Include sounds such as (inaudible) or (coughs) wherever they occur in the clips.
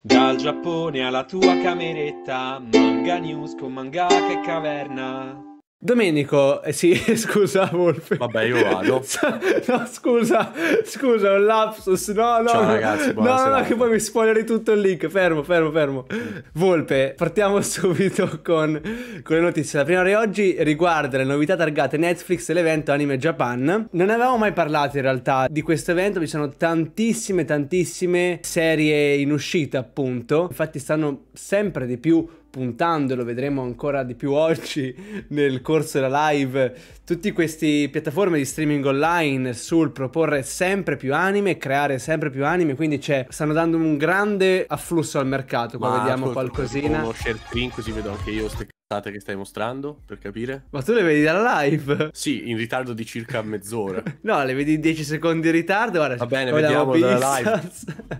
Dal Giappone alla tua cameretta, manga news con mangaka e caverna. Domenico, eh sì, (laughs) scusa Wolf. Vabbè, io vado. (laughs) No, scusa, scusa, un lapsus. No, no. Ciao ragazzi, No, no, no, che poi mi spoileri tutto il link. Fermo, fermo, fermo. Volpe, mm. partiamo (laughs) subito con, con le notizie. La prima di oggi riguarda le novità targate Netflix e l'evento Anime Japan. Non avevamo mai parlato in realtà di questo evento, ci sono tantissime, tantissime serie in uscita, appunto. Infatti stanno sempre di più puntando, e lo vedremo ancora di più oggi nel corso della live, tutte queste piattaforme di streaming online sul proporre sempre più anime creare sempre più anime, quindi stanno dando un grande afflusso al mercato, qua Ma vediamo qualcosina. Uno share screen così vedo anche io ste che stai mostrando per capire? Ma tu le vedi dalla live? Sì, in ritardo di circa mezz'ora. (laughs) no, le vedi 10 secondi in ritardo. Guarda, Va bene, vediamo dalla live.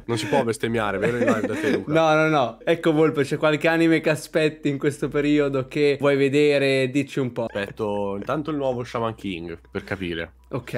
Non si può bestemmiare, vero? In live da te, Luca. No, no, no. Ecco, Volpe, c'è qualche anime che aspetti in questo periodo che vuoi vedere? Dici un po'. Aspetto intanto il nuovo Shaman King per capire. Ok.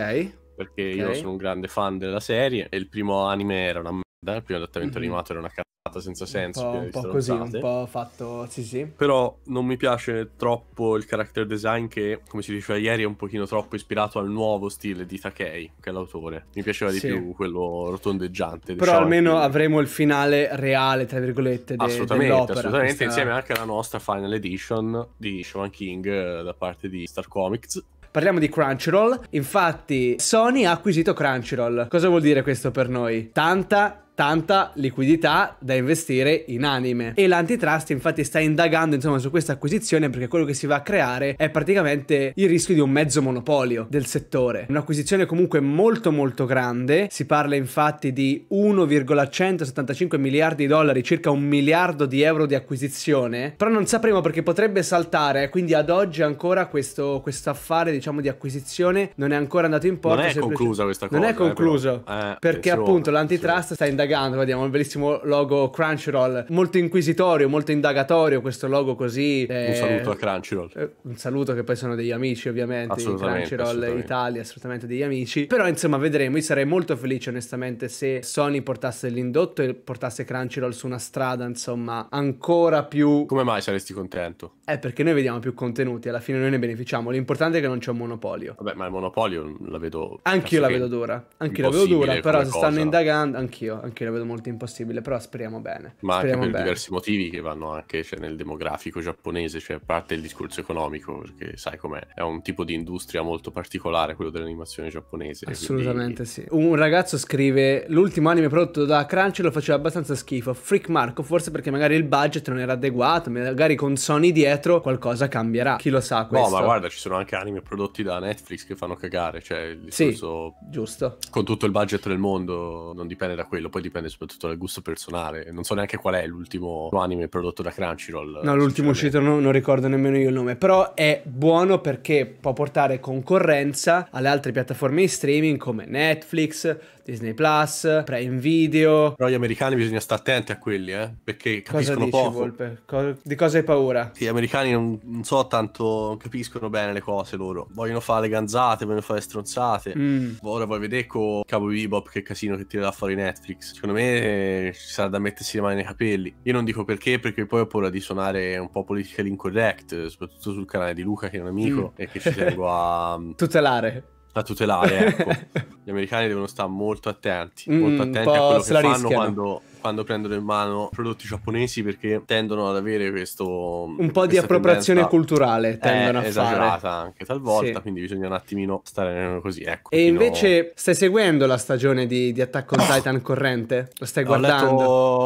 Perché okay. io sono un grande fan della serie e il primo anime era una merda, il primo adattamento mm -hmm. animato era una cazzo cazzata senza senso. Un po', un po così, un po' fatto, sì sì. Però non mi piace troppo il character design che, come si diceva ieri, è un pochino troppo ispirato al nuovo stile di Takei, che è l'autore. Mi piaceva di sì. più quello rotondeggiante. Però diciamo almeno anche... avremo il finale reale, tra virgolette, de- assolutamente, Assolutamente, questa... insieme anche alla nostra Final Edition di Shaman King eh, da parte di Star Comics. Parliamo di Crunchyroll. Infatti, Sony ha acquisito Crunchyroll. Cosa vuol dire questo per noi? Tanta tanta liquidità da investire in anime. E l'antitrust infatti sta indagando insomma su questa acquisizione perché quello che si va a creare è praticamente il rischio di un mezzo monopolio del settore. Un'acquisizione comunque molto molto grande, si parla infatti di 1,175 miliardi di dollari, circa un miliardo di euro di acquisizione, però non sapremo perché potrebbe saltare, eh. quindi ad oggi ancora questo quest affare diciamo di acquisizione non è ancora andato in porto. Non è conclusa questa cosa. Non eh, è concluso, eh, però, eh, perché appunto l'antitrust sì. sta indagando indagando, vediamo un bellissimo logo Crunchyroll, molto inquisitorio, molto indagatorio questo logo così. Eh, un saluto a Crunchyroll. Eh, un saluto che poi sono degli amici ovviamente, assolutamente, Crunchyroll assolutamente. Italia, assolutamente degli amici. Però insomma vedremo, io sarei molto felice onestamente se Sony portasse l'indotto e portasse Crunchyroll su una strada insomma ancora più... Come mai saresti contento? Eh perché noi vediamo più contenuti, alla fine noi ne beneficiamo, l'importante è che non c'è un monopolio. Vabbè ma il monopolio la vedo... Anch'io la vedo dura, anch'io la vedo dura, però se stanno indagando, anch'io, anch'io anche io la vedo molto impossibile, però speriamo bene. Ma speriamo anche per bene. diversi motivi che vanno anche cioè, nel demografico giapponese, cioè a parte il discorso economico, perché sai com'è, è un tipo di industria molto particolare quello dell'animazione giapponese. Assolutamente quindi... sì. Un ragazzo scrive, l'ultimo anime prodotto da Crunchy lo faceva abbastanza schifo, Freak Marco, forse perché magari il budget non era adeguato, magari con Sony dietro qualcosa cambierà, chi lo sa questo. No, ma guarda, ci sono anche anime prodotti da Netflix che fanno cagare, cioè il discorso... Sì, giusto. Con tutto il budget del mondo non dipende da quello, poi poi dipende soprattutto dal gusto personale. Non so neanche qual è l'ultimo anime prodotto da Crunchyroll. No, l'ultimo uscito non, non, ricordo nemmeno io il nome, però è buono perché può portare concorrenza alle altre piattaforme di streaming come Netflix, Disney Plus, Prime Video. Però gli americani bisogna stare attenti a quelli, eh, perché capiscono cosa dici, Volpe? Co- di cosa hai paura? Sì, gli americani non, non, so tanto capiscono bene le cose loro. Vogliono fare le ganzate, vogliono fare le stronzate. Mm. Ora vuoi vedere con Capo Bebop che casino che tira da fuori Netflix. Secondo me eh, ci sarà da mettersi le mani nei capelli. Io non dico perché, perché poi ho paura di suonare un po' politically incorrect, eh, soprattutto sul canale di Luca che è un amico mm. e che ci tengo a... (laughs) Mm, Tutelare da tutelare, ecco. (laughs) Gli americani devono stare molto attenti, mm, molto attenti a quello che fanno quando quando prendono in mano prodotti giapponesi perché tendono ad avere questo... Un po' di appropriazione culturale eh, tendono a esagerata fare. anche talvolta, sì. quindi bisogna un attimino stare così, ecco. E fino... invece stai seguendo la stagione di, di Attack on (coughs) Titan corrente? Lo stai ho guardando? Ho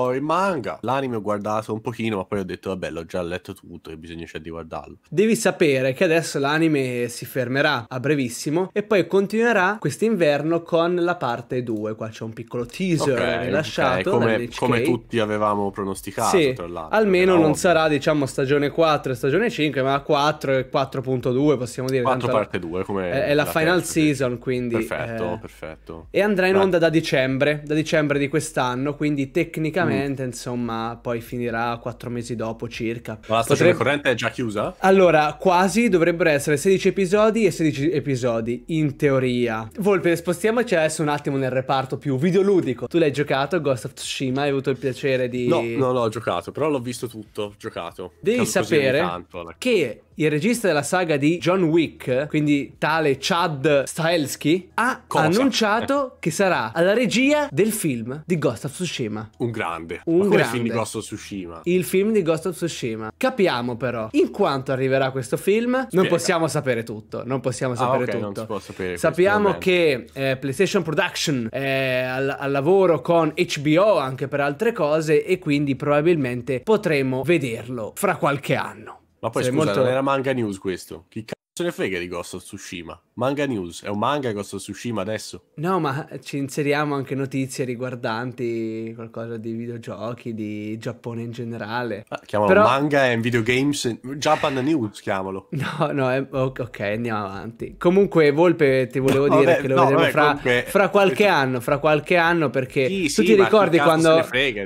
letto il manga, l'anime ho guardato un pochino, ma poi ho detto vabbè, l'ho già letto tutto e bisogna c'è di guardarlo. Devi sapere che adesso l'anime si fermerà a brevissimo e poi continuerà quest'inverno con la parte 2. Qua c'è un piccolo teaser okay, rilasciato. Okay, come NHK. Come tutti avevamo pronosticato, sì, tra l'altro. Almeno non sarà, diciamo, stagione 4 e stagione 5, ma 4 e 4.2, possiamo dire. 4 parte 2, come... È, la, la, final terza, season, quindi... Perfetto, eh... perfetto. E andrà in onda da dicembre, da dicembre di quest'anno, quindi tecnicamente, mm. insomma, poi finirà 4 mesi dopo circa. Ma la stagione Potrebbe... corrente è già chiusa? Allora, quasi, dovrebbero essere 16 episodi e 16 episodi, in teoria. Volpe, spostiamoci adesso un attimo nel reparto più videoludico. Tu l'hai giocato, Ghost of Tsushima? mai avuto il piacere di... No, no, no, ho giocato, però l'ho visto tutto, giocato. Devi sapere che il regista della saga di John Wick, quindi tale Chad Stahelski, ha Cosa? annunciato eh. che sarà alla regia del film di Ghost of Tsushima. Un grande. Un grande. il film di Ghost of Tsushima? Il film di Ghost of Tsushima. Capiamo però, in quanto arriverà questo film, Spiega. non possiamo sapere tutto. Non possiamo ah, sapere ah, okay, tutto. Non si può sapere Sappiamo che eh, PlayStation Production è al, al lavoro con HBO anche per altre cose e quindi probabilmente potremo vederlo fra qualche anno. Ma poi scusa, molto... non era manga news questo. Chi cazzo ne frega di Ghost of Tsushima? Manga news, è un manga Ghost of Tsushima adesso? No, ma ci inseriamo anche notizie riguardanti qualcosa di videogiochi, di Giappone in generale. Ah, chiamalo Però... manga e videogames, Japan news chiamalo. No, no, è... ok, andiamo avanti. Comunque Volpe ti volevo no, dire vabbè, che lo no, vedremo vabbè, fra, comunque... fra, qualche anno, fra qualche anno perché sì, tu sì, ti ricordi quando,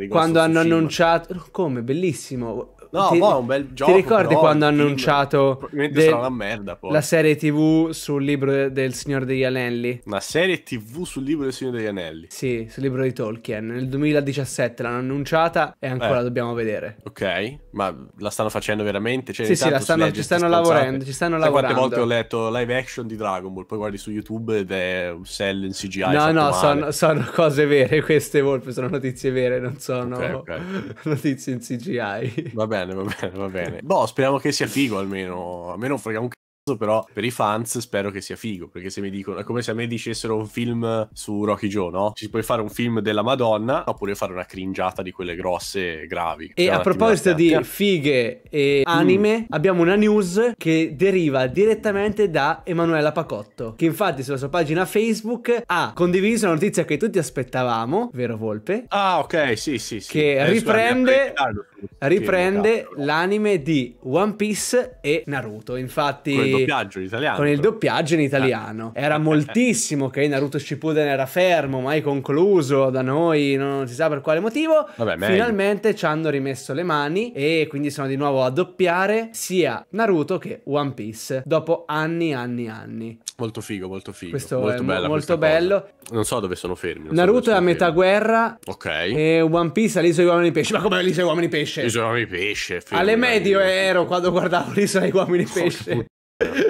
quando hanno annunciato... Come, bellissimo No, ti, boh, è un bel gioco. Ti ricordi però, quando hanno annunciato de- merda, la serie TV sul libro del Signore degli Anelli? Una serie TV sul libro del Signore degli Anelli? Sì, sul libro di Tolkien. Nel 2017 l'hanno annunciata e ancora eh. dobbiamo vedere. Ok, ma la stanno facendo veramente? Cioè, sì, sì, la stanno, ci stanno lavorando, ci stanno Sai lavorando. quante volte ho letto live action di Dragon Ball, poi guardi su YouTube ed è un cell in CGI. No, no, sono, sono, cose vere queste, Volpe, sono notizie vere, non sono okay, okay. (laughs) notizie in CGI. Vabbè bene, va bene, va bene. Boh, speriamo che sia figo almeno. A me non frega un cazzo, però per i fans spero che sia figo. Perché se mi dicono, è come se a me dicessero un film su Rocky Joe, no? Ci puoi fare un film della Madonna, oppure fare una cringiata di quelle grosse e gravi. E a proposito di fighe e mm. anime, mm. abbiamo una news che deriva direttamente da Emanuela Pacotto, che infatti sulla sua pagina Facebook ha condiviso una notizia che tutti aspettavamo, vero Volpe? Ah, ok, sì, sì, sì. Che eh, riprende riprende esatto, l'anime di One Piece e Naruto. Infatti, con il doppiaggio in italiano. Con il doppiaggio in italiano. Eh. Era moltissimo che Naruto Shippuden era fermo, mai concluso da noi, non si sa per quale motivo. Vabbè, Finalmente ci hanno rimesso le mani e quindi sono di nuovo a doppiare sia Naruto che One Piece dopo anni, e anni, e anni. Molto figo, molto figo. Questo molto è molto bello. Cosa. Non so dove sono fermi. Naruto so è a metà guerra. Ok. E One Piece all'isola degli uomini pesci. Ma come all'isola degli uomini pesci? pesce. L'isola dei pesce. Alle medie ero quando guardavo l'isola dei uomini pesce.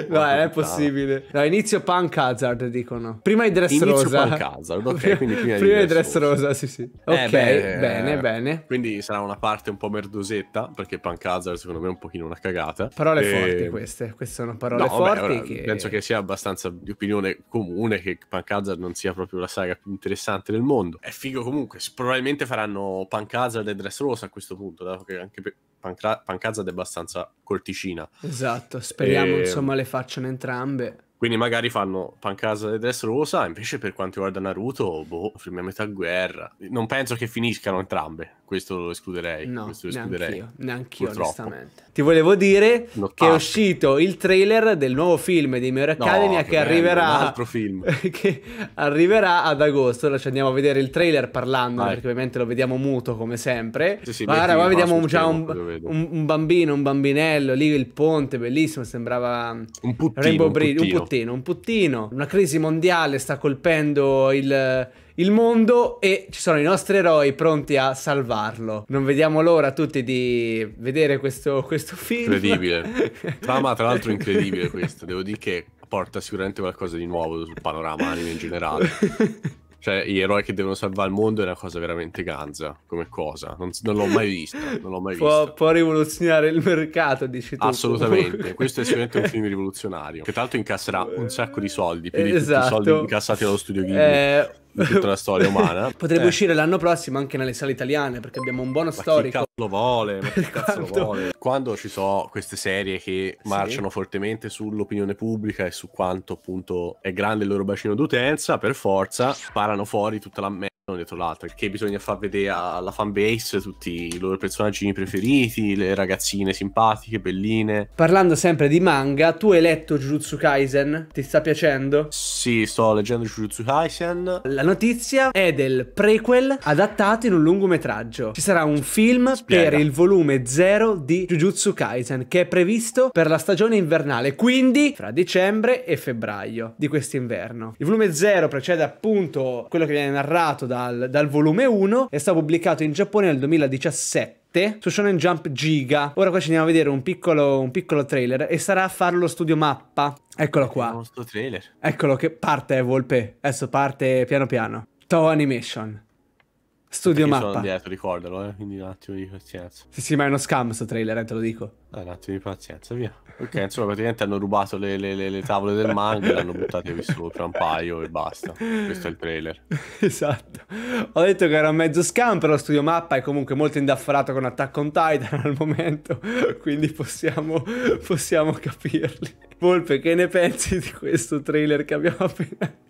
No, è possibile. No, inizio Punk Hazard, dicono. Prima i Dress inizio Rosa. Punk Hazard, ok. Prima, prima, prima di Dress Rosa, sì, sì. Eh, ok, eh, beh, bene, bene. Quindi sarà una parte un po' merdosetta, perché Punk Hazard secondo me è un pochino una cagata. Parole e... forti queste, queste sono parole no, forti. Vabbè, ora, che... Penso che sia abbastanza di opinione comune che Punk Hazard non sia proprio la saga più interessante del mondo. È figo comunque, probabilmente faranno Punk Hazard e Dress Rosa a questo punto, dato che anche per Pancra- Pancazza è abbastanza colticina. Esatto, speriamo e... Ehm, insomma le facciano entrambe. Quindi magari fanno Pancasa di Dress Rosa, invece per quanto riguarda Naruto, boh, film a metà guerra. Non penso che finiscano entrambe, questo lo escluderei. No, questo lo escluderei. Neanch'io, neanch'io onestamente. Ti volevo dire Not che tanto. è uscito il trailer del nuovo film di Mero Academia no, che, bello, arriverà... Un altro film. (laughs) che arriverà ad agosto, ci andiamo a vedere il trailer parlando, Vai. perché ovviamente lo vediamo muto come sempre. Sì, sì, Ma ora qua vediamo già un, un, un, bambino, un bambinello, lì il ponte, bellissimo, sembrava... Un puttino, Rainbow un Bridge, un puttino puttino, un puttino. Una crisi mondiale sta colpendo il, il mondo e ci sono i nostri eroi pronti a salvarlo. Non vediamo l'ora tutti di vedere questo, questo film. Incredibile. (laughs) Trama, tra l'altro, incredibile questo. Devo dire che porta sicuramente qualcosa di nuovo sul panorama anime in generale. (laughs) Cioè, gli eroi che devono salvare il mondo è una cosa veramente ganza, come cosa. Non, non l'ho mai visto. non l'ho mai può, vista. Può rivoluzionare il mercato, dici tu. Assolutamente, (laughs) questo è sicuramente un film rivoluzionario, che tra l'altro incasserà un sacco di soldi, più esatto. di tutti i soldi esatto. incassati dallo studio Ghibli. Eh di tutta la storia umana. (laughs) Potrebbe eh. uscire l'anno prossimo anche nelle sale italiane perché abbiamo un buono ma storico. Chi cazzo lo vuole? Ma chi cazzo lo esatto. vuole? Quando ci sono queste serie che sì. marciano fortemente sull'opinione pubblica e su quanto appunto è grande il loro bacino d'utenza, per forza sparano fuori tutta la merda dietro l'altra, che bisogna far vedere alla fanbase tutti i loro personaggi preferiti, le ragazzine simpatiche, belline. Parlando sempre di manga, tu hai letto Jujutsu Kaisen? Ti sta piacendo? Sì, sto leggendo Jujutsu Kaisen. La notizia è del prequel adattato in un lungometraggio. Ci sarà un film Spiega. per il volume 0 di Jujutsu Kaisen che è previsto per la stagione invernale, quindi fra dicembre e febbraio di quest'inverno. Il volume 0 precede appunto quello che viene narrato da dal, dal volume 1 e stato pubblicato in Giappone nel 2017 su Shonen Jump Giga. Ora qua ci andiamo a vedere un piccolo, un piccolo trailer e sarà a farlo studio mappa. Eccolo qua. Eccolo che parte, eh, Volpe. Adesso parte piano piano. To Animation. Studio Perché mappa. Sono dietro, ricordalo, eh? quindi un attimo di pazienza. Sì, sì, ma è uno scam sto trailer, eh, te lo dico. Ah, un attimo di pazienza, via. Ok, insomma, praticamente hanno rubato le, le, le, le tavole del manga e le hanno buttate qui sopra un paio e basta. Questo è il trailer. (laughs) Esatto. Ho detto che era un mezzo scam, però Studio Mappa è comunque molto indaffarato con Attack on Titan al momento, (laughs) quindi possiamo, possiamo capirli. Volpe, che ne pensi di questo trailer che abbiamo appena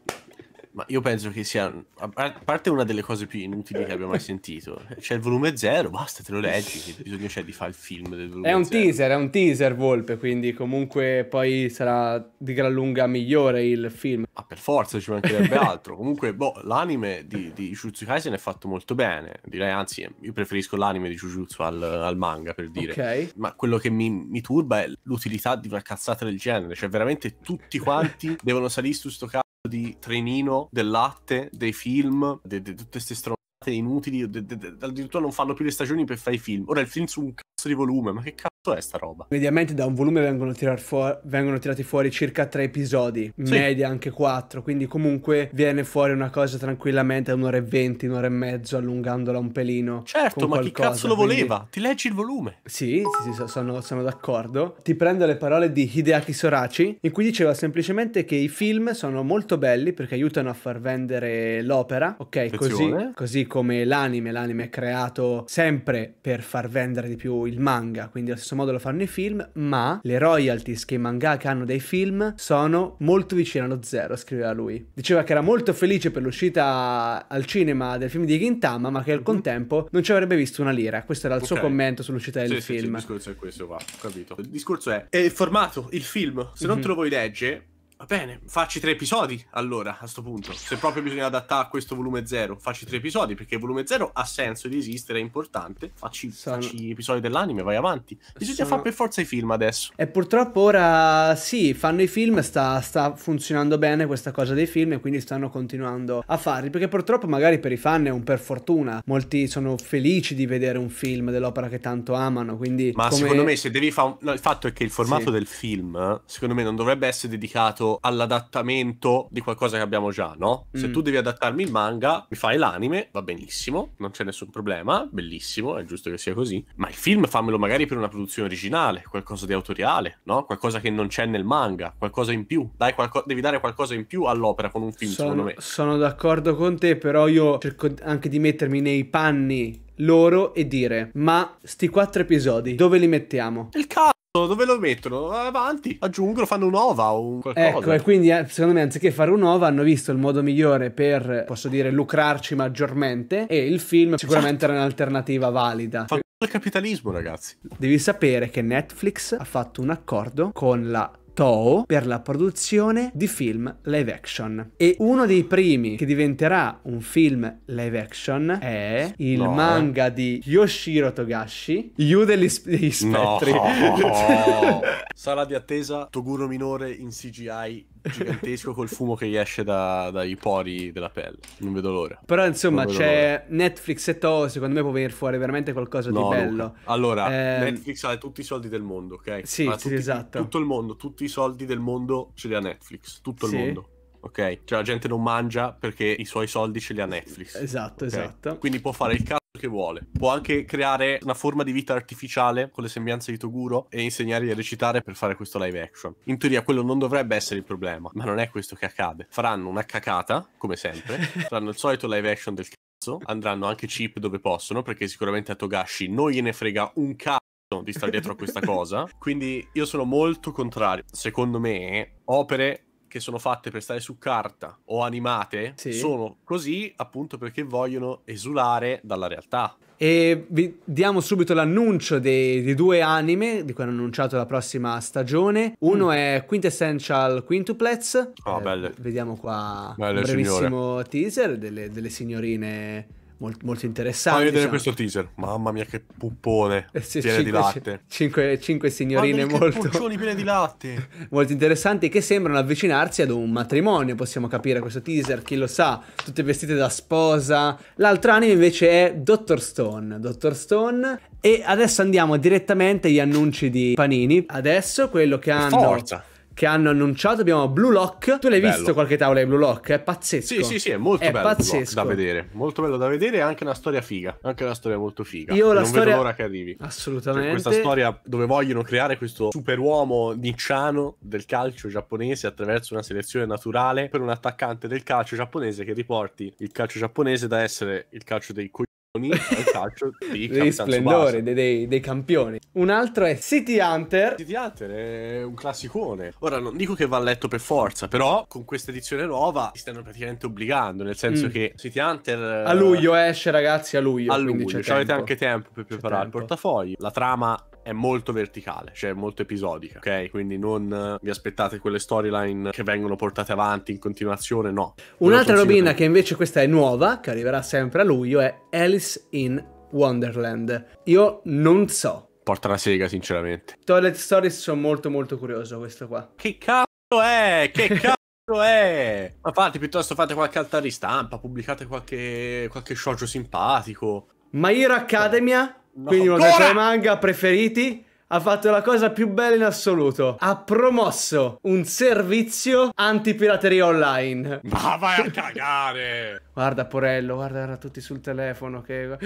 ma io penso che sia, a parte una delle cose più inutili che abbia mai sentito, c'è il volume zero basta, te lo leggi, che bisogno c'è cioè, di fare il film del volume È un zero. teaser, è un teaser Volpe, quindi comunque poi sarà di gran lunga migliore il film. Ma per forza ci mancherebbe (laughs) altro, comunque boh, l'anime di, di Jujutsu Kaisen è fatto molto bene, direi anzi io preferisco l'anime di Jujutsu al, al manga per dire, okay. ma quello che mi, mi turba è l'utilità di una cazzata del genere, cioè veramente tutti quanti (laughs) devono salire su sto cazzo di trenino del latte, dei film, di tutte queste stronate inutili, de, de, de, addirittura non fanno più le stagioni per fare i film. Ora il film su un c***o di volume, ma che cazzo è sta roba? Mediamente da un volume vengono, fuor- vengono tirati fuori circa tre episodi, sì. media anche quattro, quindi comunque viene fuori una cosa tranquillamente un'ora e venti, un'ora e mezzo, allungandola un pelino. Certo, ma qualcosa, chi cazzo lo quindi... voleva? Ti leggi il volume. Sì, sì, sì sono, sono, d'accordo. Ti prendo le parole di Hideaki Sorachi, in cui diceva semplicemente che i film sono molto belli perché aiutano a far vendere l'opera, ok? Così, così come l'anime, l'anime è creato sempre per far vendere di più il manga, quindi allo stesso modo lo fanno i film, ma le royalties che i mangaka hanno dei film sono molto vicine allo zero, scriveva lui. Diceva che era molto felice per l'uscita al cinema del film di Gintama, ma che al mhm. contempo non ci avrebbe visto una lira. Questo era il okay. suo commento sull'uscita del sì, film. Sì, sì, il discorso è questo, va, capito. Il discorso è, è il formato, il film, se mm-hmm. non mhm. te lo vuoi leggere, Va bene, facci tre episodi allora a questo punto. Se proprio bisogna adattare a questo volume zero, facci tre episodi perché il volume zero ha senso di esistere, è importante. Facci, Sono... facci episodi dell'anime, vai avanti. Bisogna Sono... fare per forza i film adesso. E purtroppo ora sì, fanno i film, sta, sta, funzionando bene questa cosa dei film e quindi stanno continuando a farli. Perché purtroppo magari per i fan è un per fortuna. Molti sono felici di vedere un film dell'opera che tanto amano. Quindi Ma come... secondo me se devi fare... No, il fatto è che il formato sì. del film, eh, secondo me, non dovrebbe essere dedicato all'adattamento di qualcosa che abbiamo già, no? Se mm. tu devi adattarmi il manga, mi fai l'anime, va benissimo, non c'è nessun problema, bellissimo, è giusto che sia così. Ma il film fammelo magari per una produzione originale, qualcosa di autoriale, no? Qualcosa che non c'è nel manga, qualcosa in più. Dai, qualco- devi dare qualcosa in più all'opera con un film, sono, secondo me. Sono d'accordo con te, però io cerco anche di mettermi nei panni loro e dire ma sti quattro episodi dove li mettiamo? Il cazzo! posto, esatto, dove lo mettono? Avanti, aggiungono, fanno un'ova o un ecco, qualcosa. Ecco, e quindi eh, secondo me anziché fare un'ova hanno visto il modo migliore per, posso dire, lucrarci maggiormente e il film sicuramente esatto. era un'alternativa valida. Fa- il capitalismo, ragazzi. Devi sapere che Netflix ha fatto un accordo con la Toho per la produzione di film live action. E uno dei primi che diventerà un film live action è il no. manga di Yoshiro Togashi, Yu degli, sp- Spettri. No. (laughs) Sala di attesa, Toguro minore in CGI gigantesco col fumo che gli esce da, dai pori della pelle. Non vedo l'ora. Però insomma, c'è Netflix e Toho, secondo me può venire fuori veramente qualcosa no, di bello. Luca. Allora, eh... Netflix ha tutti i soldi del mondo, ok? Sì, ha sì esatto. Tutto il mondo, tutti i soldi del mondo ce li ha Netflix, tutto sì. il mondo. Ok, cioè la gente non mangia perché i suoi soldi ce li ha Netflix. Esatto, okay? esatto. Quindi può fare il cazzo che vuole. Può anche creare una forma di vita artificiale con le sembianze di Toguro e insegnargli a recitare per fare questo live action. In teoria quello non dovrebbe essere il problema, ma non è questo che accade. Faranno una cacata, come sempre, (laughs) faranno il solito live action del cazzo, andranno anche cheap dove possono, perché sicuramente a Togashi non gliene frega un cazzo di stare dietro a questa (laughs) cosa. Quindi io sono molto contrario. Secondo me, opere che sono fatte per stare su carta o animate sì. sono così appunto perché vogliono esulare dalla realtà. E vi diamo subito l'annuncio dei, dei due anime di cui hanno annunciato la prossima stagione. Uno mm. è Quintessential Quintuplets. Oh, eh, bello. Vediamo qua bello, un brevissimo signore. teaser delle, delle signorine molto, molto interessante. Fammi vedere diciamo. questo teaser. Mamma mia, che puppone. (laughs) Eh sì, piene di latte. Cinque, cinque signorine molto. mia, molto. piene di latte. (laughs) molto interessanti che sembrano avvicinarsi ad un matrimonio. Possiamo capire questo teaser. Chi lo sa, tutte vestite da sposa. L'altro anime invece è Dr. Stone. Dr. Stone. E adesso andiamo direttamente agli annunci di Panini. Adesso quello che hanno. Forza che hanno annunciato. Abbiamo Blue Lock. Tu l'hai bello. visto qualche tavola di Blue Lock? È pazzesco. Sì, sì, sì, è molto è bello pazzesco. da vedere. Molto bello da vedere e anche una storia figa. Anche una storia molto figa. Io la non storia... vedo l'ora che arrivi. Cioè, Assolutamente. Cioè, questa storia dove vogliono creare questo superuomo nicciano del calcio giapponese attraverso una selezione naturale per un attaccante del calcio giapponese che riporti il calcio giapponese da essere il calcio dei coi al calcio dei splendori, dei, dei, dei, campioni. Un altro è City Hunter. City Hunter è un classicone. Ora non dico che va a letto per forza, però con questa edizione nuova ti stanno praticamente obbligando, nel senso mm. che City Hunter... A luglio esce ragazzi, a luglio. A luglio, cioè avete anche tempo per preparare il portafoglio. La trama è molto verticale, cioè molto episodica, ok? Quindi non eh, vi aspettate quelle storyline che vengono portate avanti in continuazione, no. Un'altra robina che invece questa è nuova, che arriverà sempre a luglio, è Alice in Wonderland. Io non so. Porta la sega, sinceramente. Toilet Stories sono molto molto curioso questo qua. Che cazzo è? Che (laughs) cazzo? è? Ma fate piuttosto fate qualche altra ristampa, pubblicate qualche, qualche shoujo simpatico. My Hero Academia quindi uno dei suoi manga preferiti ha fatto la cosa più bella in assoluto. Ha promosso un servizio antipirateria online. Ma vai a cagare! (laughs) guarda Porello, guarda, guarda tutti sul telefono che...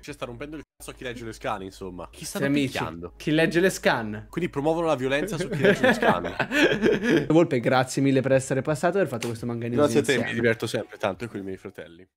Cioè (gasps) sta rompendo il cazzo a chi legge le scan, insomma. Chi sta picchiando? Chi legge le scan. Quindi promuovono la violenza su chi legge le scan. (laughs) Volpe, grazie mille per essere passato e aver fatto questo manga Grazie a te, insieme. mi diverto sempre tanto con i miei fratelli.